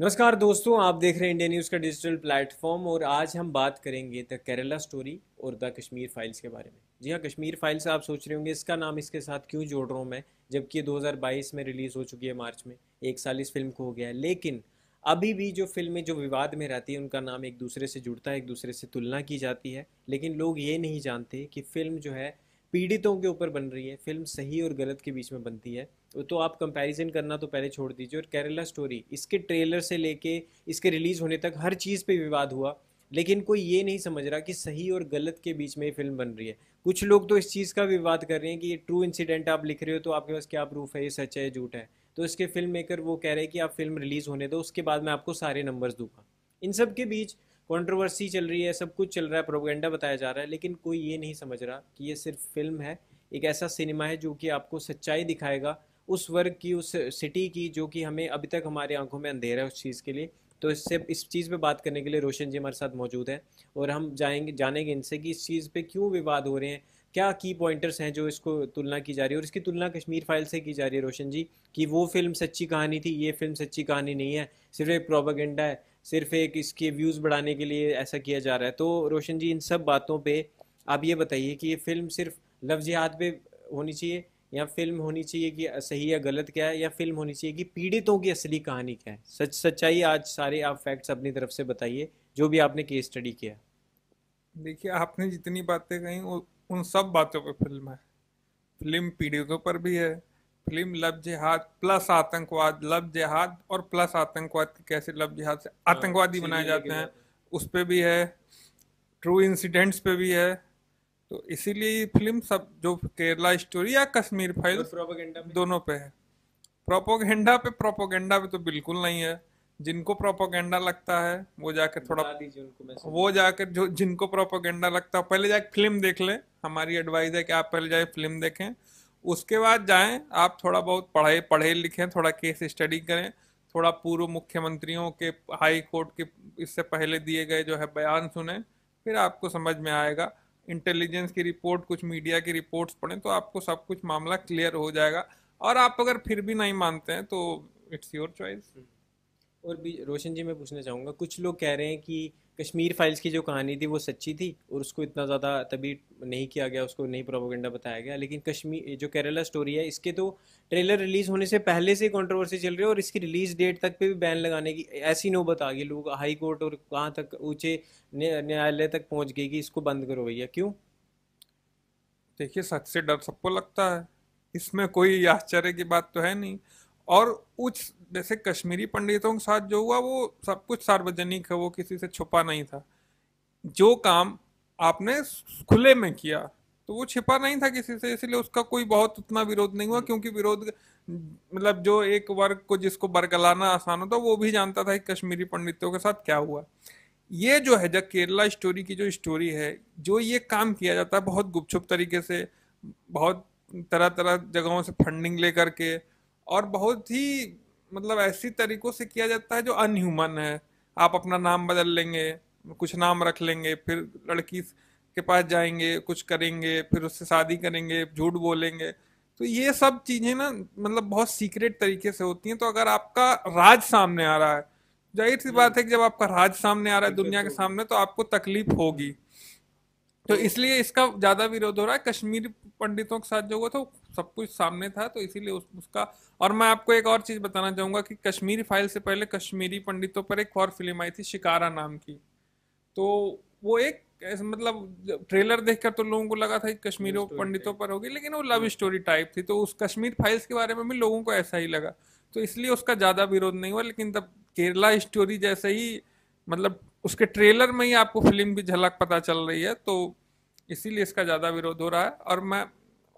नमस्कार दोस्तों आप देख रहे हैं इंडिया न्यूज़ का डिजिटल प्लेटफॉर्म और आज हम बात करेंगे द केरला स्टोरी और द कश्मीर फाइल्स के बारे में जी हाँ कश्मीर फाइल्स आप सोच रहे होंगे इसका नाम इसके साथ क्यों जोड़ रहा हूँ मैं जबकि 2022 में रिलीज़ हो चुकी है मार्च में एक साल इस फिल्म को हो गया है लेकिन अभी भी जो फिल्में जो विवाद में रहती है उनका नाम एक दूसरे से जुड़ता है एक दूसरे से तुलना की जाती है लेकिन लोग ये नहीं जानते कि फ़िल्म जो है पीड़ितों के ऊपर बन रही है फिल्म सही और गलत के बीच में बनती है तो आप कंपैरिजन करना तो पहले छोड़ दीजिए और केरला स्टोरी इसके ट्रेलर से लेके इसके रिलीज़ होने तक हर चीज़ पे विवाद हुआ लेकिन कोई ये नहीं समझ रहा कि सही और गलत के बीच में ये फिल्म बन रही है कुछ लोग तो इस चीज़ का विवाद कर रहे हैं कि ये ट्रू इंसिडेंट आप लिख रहे हो तो आपके पास क्या प्रूफ है ये सच है ये झूठ है तो इसके फिल्म मेकर वो कह रहे हैं कि आप फिल्म रिलीज़ होने दो उसके बाद मैं आपको सारे नंबर्स दूंगा इन सब के बीच कॉन्ट्रोवर्सी चल रही है सब कुछ चल रहा है प्रोगेंडा बताया जा रहा है लेकिन कोई ये नहीं समझ रहा कि ये सिर्फ फिल्म है एक ऐसा सिनेमा है जो कि आपको सच्चाई दिखाएगा उस वर्ग की उस सिटी की जो कि हमें अभी तक हमारे आंखों में अंधेरा है उस चीज़ के लिए तो इससे इस चीज़ पे बात करने के लिए रोशन जी हमारे साथ मौजूद हैं और हम जाएंगे जानेंगे इनसे कि इस चीज़ पे क्यों विवाद हो रहे हैं क्या की पॉइंटर्स हैं जो इसको तुलना की जा रही है और इसकी तुलना कश्मीर फाइल से की जा रही है रोशन जी कि वो फिल्म सच्ची कहानी थी ये फिल्म सच्ची कहानी नहीं है सिर्फ एक प्रोपागेंडा है सिर्फ एक इसके व्यूज़ बढ़ाने के लिए ऐसा किया जा रहा है तो रोशन जी इन सब बातों पर आप ये बताइए कि ये फिल्म सिर्फ लफ्ज हाथ पे होनी चाहिए या फिल्म होनी चाहिए कि सही या गलत क्या है या फिल्म होनी चाहिए कि पीड़ितों की असली कहानी क्या है सच सच्चाई आज सारे आप फैक्ट्स अपनी तरफ से बताइए जो भी आपने केस स्टडी किया देखिए आपने जितनी बातें कही उन सब बातों पर फिल्म है फिल्म पीड़ितों पर भी है फिल्म लव जिहाद प्लस आतंकवाद लव जिहाद और प्लस आतंकवाद के कैसे लव जिहाद से हाँ, आतंकवादी बनाए जाते हैं उस पर भी है ट्रू इंसिडेंट्स पे भी है तो इसीलिए ये फिल्म सब जो केरला स्टोरी या कश्मीर फाइल प्रोपोगेंडा दोनों पे है प्रोपोगेंडा पे प्रोपोगेंडा पे तो बिल्कुल नहीं है जिनको प्रोपोगेंडा लगता है वो जाकर थोड़ा वो जाकर जो जिनको प्रोपोगेंडा लगता है पहले जाके फिल्म देख लें हमारी एडवाइस है कि आप पहले जाए फिल्म देखें उसके बाद जाएं आप थोड़ा बहुत पढ़े पढ़े लिखें थोड़ा केस स्टडी करें थोड़ा पूर्व मुख्यमंत्रियों के हाई कोर्ट के इससे पहले दिए गए जो है बयान सुने फिर आपको समझ में आएगा इंटेलिजेंस की रिपोर्ट कुछ मीडिया की रिपोर्ट्स पढ़ें तो आपको सब कुछ मामला क्लियर हो जाएगा और आप अगर फिर भी नहीं मानते हैं तो इट्स योर चॉइस और भी रोशन जी मैं पूछना चाहूँगा कुछ लोग कह रहे हैं कि कश्मीर फाइल्स की जो कहानी थी वो सच्ची थी और उसको इतना ज़्यादा तभी नहीं किया गया उसको नहीं प्रोपोगेंडा बताया गया लेकिन कश्मीर जो केरला स्टोरी है इसके तो ट्रेलर रिलीज़ होने से पहले से कंट्रोवर्सी चल रही है और इसकी रिलीज़ डेट तक पे भी बैन लगाने की ऐसी नौबत आ गई लोग हाई कोर्ट और कहाँ तक ऊँचे न्यायालय तक पहुँच गई कि इसको बंद करो भैया क्यों देखिए सच से डर सबको लगता है इसमें कोई आश्चर्य की बात तो है नहीं और उस जैसे कश्मीरी पंडितों के साथ जो हुआ वो सब कुछ सार्वजनिक है वो किसी से छुपा नहीं था जो काम आपने खुले में किया तो वो छिपा नहीं था किसी से इसलिए उसका कोई बहुत उतना विरोध नहीं हुआ क्योंकि विरोध मतलब जो एक वर्ग को जिसको बरगलाना आसान होता वो भी जानता था कि कश्मीरी पंडितों के साथ क्या हुआ ये जो है जब केरला स्टोरी की जो स्टोरी है जो ये काम किया जाता है बहुत गुपचुप तरीके से बहुत तरह तरह जगहों से फंडिंग लेकर के और बहुत ही मतलब ऐसी तरीकों से किया जाता है जो अनह्यूमन है आप अपना नाम बदल लेंगे कुछ नाम रख लेंगे फिर लड़की के पास जाएंगे कुछ करेंगे फिर उससे शादी करेंगे झूठ बोलेंगे तो ये सब चीज़ें ना मतलब बहुत सीक्रेट तरीके से होती हैं तो अगर आपका राज सामने आ रहा है जाहिर सी बात है कि जब आपका राज सामने आ रहा है दुनिया के सामने तो आपको तकलीफ होगी तो इसलिए इसका ज़्यादा विरोध हो रहा है कश्मीरी पंडितों के साथ जो हुआ था सब कुछ सामने था तो इसीलिए उस, उसका और मैं आपको एक और चीज़ बताना चाहूंगा कि कश्मीरी फाइल से पहले कश्मीरी पंडितों पर एक और फिल्म आई थी शिकारा नाम की तो वो एक मतलब ट्रेलर देखकर तो लोगों को लगा था कि पंडितों पर होगी लेकिन वो लव स्टोरी टाइप थी तो उस कश्मीर फाइल्स के बारे में भी लोगों को ऐसा ही लगा तो इसलिए उसका ज़्यादा विरोध नहीं हुआ लेकिन तब केरला स्टोरी जैसे ही मतलब उसके ट्रेलर में ही आपको फिल्म की झलक पता चल रही है तो इसीलिए इसका ज़्यादा विरोध हो रहा है और मैं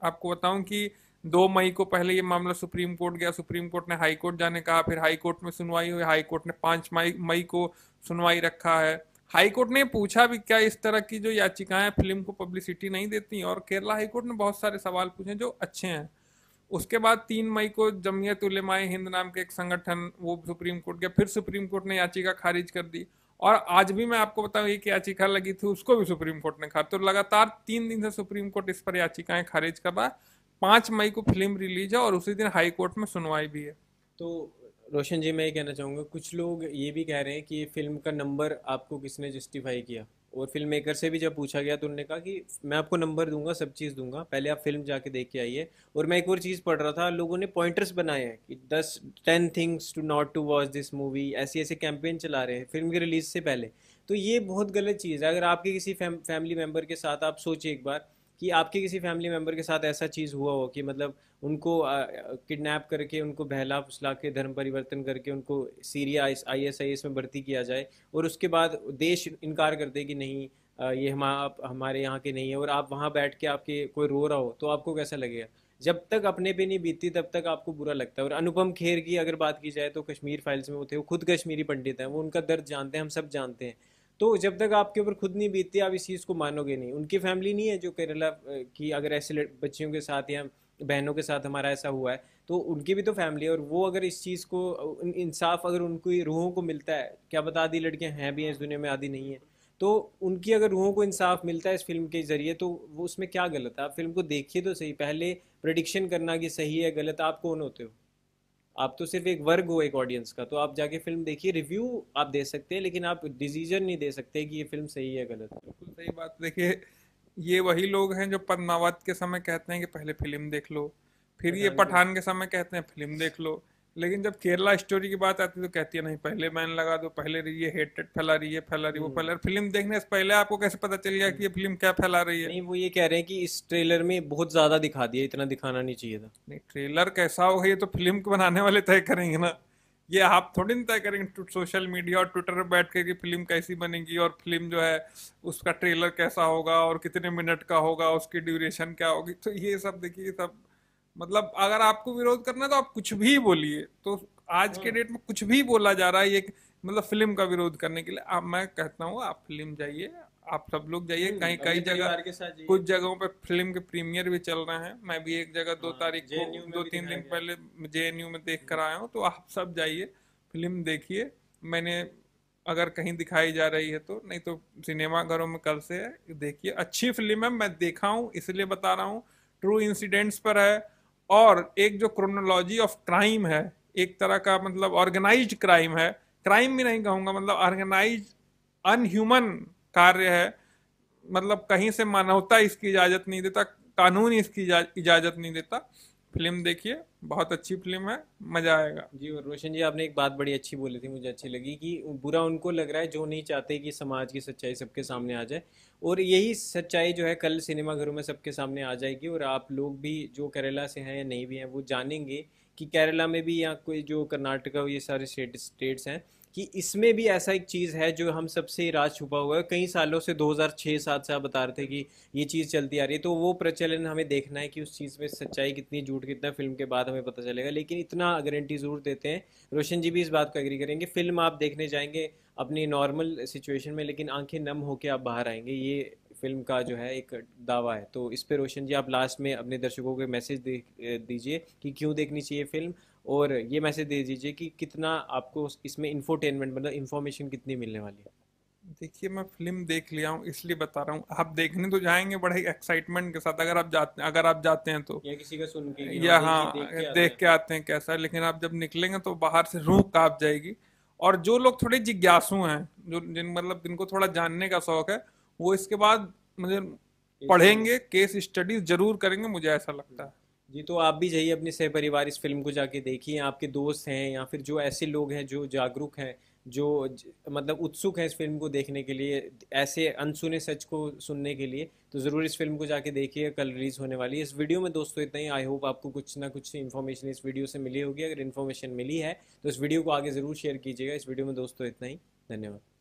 आपको बताऊं कि दो मई को पहले ये मामला सुप्रीम कोर्ट गया सुप्रीम कोर्ट ने हाई कोर्ट जाने कहा फिर हाई कोर्ट में सुनवाई हुई हाई कोर्ट ने पांच मई को सुनवाई रखा है हाई कोर्ट ने पूछा भी क्या इस तरह की जो याचिकाएं फिल्म को पब्लिसिटी नहीं देती और केरला हाई कोर्ट ने बहुत सारे सवाल पूछे जो अच्छे हैं उसके बाद तीन मई को जमयत उलेमाए हिंद नाम के एक संगठन वो सुप्रीम कोर्ट गया फिर सुप्रीम कोर्ट ने याचिका खारिज कर दी और आज भी मैं आपको बताऊं एक याचिका लगी थी उसको भी सुप्रीम कोर्ट ने खारिज तो लगातार तीन दिन से सुप्रीम कोर्ट इस पर याचिकाएं खारिज कर रहा है पाँच मई को फिल्म रिलीज है और उसी दिन हाई कोर्ट में सुनवाई भी है तो रोशन जी मैं ये कहना चाहूँगा कुछ लोग ये भी कह रहे हैं कि ये फिल्म का नंबर आपको किसने जस्टिफाई किया और फिल्म मेकर से भी जब पूछा गया तो उन्होंने कहा कि मैं आपको नंबर दूंगा सब चीज़ दूंगा पहले आप फिल्म जाके देख के आइए और मैं एक और चीज़ पढ़ रहा था लोगों ने पॉइंटर्स बनाए हैं कि दस ten things to not to watch this movie ऐसी ऐसे कैंपेन चला रहे हैं फिल्म की रिलीज से पहले तो ये बहुत गलत चीज़ है अगर आपके किसी फैम, फैमिली मेम्बर के साथ आप सोचिए एक बार कि आपके किसी फैमिली मेम्बर के साथ ऐसा चीज़ हुआ हो कि मतलब उनको किडनैप करके उनको बहला फुसला के धर्म परिवर्तन करके उनको Syria I S I S में भर्ती किया जाए और उसके बाद देश इनकार कर दे कि नहीं ये हम आप हमारे यहाँ के नहीं है और आप वहाँ बैठ के आपके कोई रो रहा हो तो आपको कैसा लगेगा जब तक अपने पे नहीं बीतती तब तक आपको बुरा लगता है और अनुपम खेर की अगर बात की जाए तो कश्मीर फाइल्स में वो थे वो खुद कश्मीरी पंडित हैं वो उनका दर्द जानते हैं हम सब जानते हैं तो जब तक आपके ऊपर खुद नहीं बीतती आप इस चीज़ को मानोगे नहीं उनकी फैमिली नहीं है जो केरला मतलब, की अगर ऐसे बच्चियों के साथ या बहनों के साथ हमारा ऐसा हुआ है तो उनकी भी तो फैमिली है और वो अगर इस चीज़ को इंसाफ अगर उनकी रूहों को मिलता है क्या बता आधी लड़कियाँ हैं भी हैं इस दुनिया में आधी नहीं है तो उनकी अगर रूहों को इंसाफ मिलता है इस फिल्म के ज़रिए तो वो उसमें क्या गलत है आप फिल्म को देखिए तो सही पहले प्रडिक्शन करना कि सही है गलत आप कौन होते हो आप तो सिर्फ एक वर्ग हो एक ऑडियंस का तो आप जाके फिल्म देखिए रिव्यू आप दे सकते हैं लेकिन आप डिसीजन नहीं दे सकते कि ये फिल्म सही है गलत बिल्कुल सही बात देखिए ये वही लोग हैं जो पद्मावत के समय कहते हैं कि पहले फिल्म देख लो फिर ये हाँ पठान के समय कहते हैं फिल्म देख लो लेकिन जब केरला स्टोरी की बात आती है तो कहती है नहीं पहले बैन लगा दो पहले ये हेटेड फैला रही है फैला रही वो हम्म। फैला रही फिल्म देखने से पहले आपको कैसे पता चल गया कि ये फिल्म क्या फैला रही है नहीं वो ये कह रहे हैं कि इस ट्रेलर में बहुत ज्यादा दिखा दिया इतना दिखाना नहीं चाहिए था नहीं ट्रेलर कैसा होगा ये तो फिल्म को बनाने वाले तय करेंगे ना ये आप थोड़ी ना तय करेंगे सोशल तो मीडिया और ट्विटर पर बैठ कर फिल्म कैसी बनेगी और फिल्म जो है उसका ट्रेलर कैसा होगा और कितने मिनट का होगा उसकी ड्यूरेशन क्या होगी तो ये सब देखिए सब मतलब अगर आपको विरोध करना है तो आप कुछ भी बोलिए तो आज के हाँ। डेट में कुछ भी बोला जा रहा है ये मतलब फिल्म का विरोध करने के लिए आप मैं कहता हूँ आप फिल्म जाइए आप सब लोग जाइए हम्म, कहीं कई जगह कुछ जगहों पर फिल्म के प्रीमियर भी चल रहे हैं मैं भी एक जगह दो हाँ, तारीख को दो तीन दिन पहले जे में देख कर हम्म। आया हूँ तो आप सब जाइए फिल्म देखिए मैंने अगर कहीं दिखाई जा रही है तो नहीं तो सिनेमा घरों में कल से देखिए अच्छी फिल्म है मैं देखा हूँ इसलिए बता रहा हूँ ट्रू इंसिडेंट्स पर है और एक जो क्रोनोलॉजी ऑफ क्राइम है एक तरह का मतलब ऑर्गेनाइज्ड क्राइम है क्राइम भी नहीं कहूँगा मतलब ऑर्गेनाइज अनह्यूमन कार्य है मतलब कहीं से मानवता इसकी इजाज़त नहीं देता कानून इसकी इजाज़त नहीं देता फिल्म देखिए बहुत अच्छी फिल्म है मजा आएगा जी और रोशन जी आपने एक बात बड़ी अच्छी बोली थी मुझे अच्छी लगी कि बुरा उनको लग रहा है जो नहीं चाहते कि समाज की सच्चाई सबके सामने आ जाए और यही सच्चाई जो है कल सिनेमाघरों में सबके सामने आ जाएगी और आप लोग भी जो केरला से हैं या नहीं भी हैं वो जानेंगे कि केरला में भी या कोई जो कर्नाटका ये सारे स्टेट स्टेट्स हैं कि इसमें भी ऐसा एक चीज़ है जो हम सबसे राज छुपा हुआ है कई सालों से 2006 सात से आप बता रहे थे कि ये चीज़ चलती आ रही है तो वो प्रचलन हमें देखना है कि उस चीज़ में सच्चाई कितनी झूठ कितना फिल्म के बाद हमें पता चलेगा लेकिन इतना गारंटी ज़रूर देते हैं रोशन जी भी इस बात को एग्री करेंगे फिल्म आप देखने जाएंगे अपनी नॉर्मल सिचुएशन में लेकिन आंखें नम होकर आप बाहर आएंगे ये फिल्म का जो है एक दावा है तो इस पर रोशन जी आप लास्ट में अपने दर्शकों को मैसेज दीजिए कि क्यों देखनी चाहिए फिल्म और ये मैसेज दे दीजिए कि कितना आपको इसमें इंफोटेनमेंट मतलब इन्फॉर्मेशन कितनी मिलने वाली है देखिए मैं फिल्म देख लिया हूँ इसलिए बता रहा हूँ आप देखने तो जाएंगे बड़े एक्साइटमेंट के साथ अगर आप जाते अगर आप जाते हैं तो या किसी का सुन के या हाँ, हाँ देख के, देख के आते हैं कैसा है लेकिन आप जब निकलेंगे तो बाहर से रूह काप जाएगी और जो लोग थोड़े जिज्ञासु हैं जो जिन मतलब जिनको थोड़ा जानने का शौक है वो इसके बाद मुझे पढ़ेंगे केस स्टडीज जरूर करेंगे मुझे ऐसा लगता है जी तो आप भी जाइए अपने सह परिवार इस फिल्म को जाके देखिए आपके दोस्त हैं या फिर जो ऐसे लोग हैं जो जागरूक हैं जो मतलब उत्सुक हैं इस फिल्म को देखने के लिए ऐसे अनसुने सच को सुनने के लिए तो ज़रूर इस फिल्म को जाके देखिए कल रिलीज़ होने वाली है इस वीडियो में दोस्तों इतना ही आई होप आपको कुछ ना कुछ इन्फॉर्मेशन इस वीडियो से मिली होगी अगर इन्फॉर्मेशन मिली है तो इस वीडियो को आगे ज़रूर शेयर कीजिएगा इस वीडियो में दोस्तों इतना ही धन्यवाद